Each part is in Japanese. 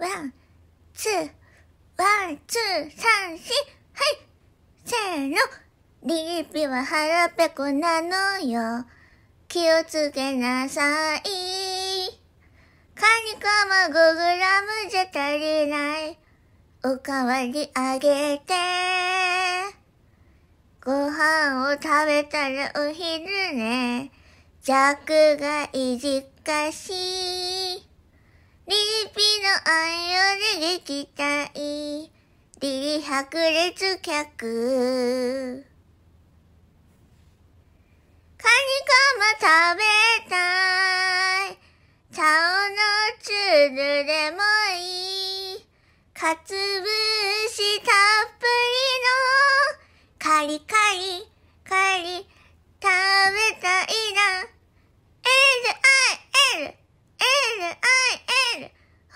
ワン、ツー、ワン、ツー、三、四、はい。せーの。リーピは腹ペコなのよ。気をつけなさい。カニカマ5グラムじゃ足りない。おかわりあげて。ご飯を食べたらお昼ね。弱がいじかしい。愛をで撃退。リリ白熱客。カニカマ食べたい。茶をのつるでもいい。かつぶしたっぷりのカリカリカリ食べたい。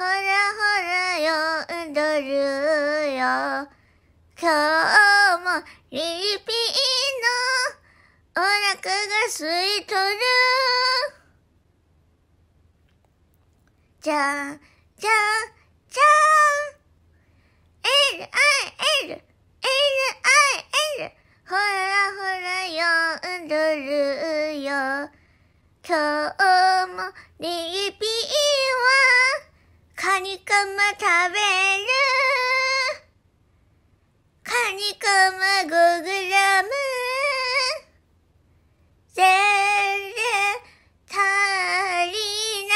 ほらほらよんどるよ。今日もリリピーのお腹がすいとる。じゃん、じゃん、じゃん。L, I, L, L, I, L。ほらほらよんどるよ。今日もリリピーカニカマ食べる。カニカマ5グラム。全然足りな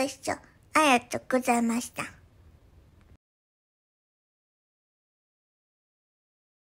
い。ご視聴ありがとうございました。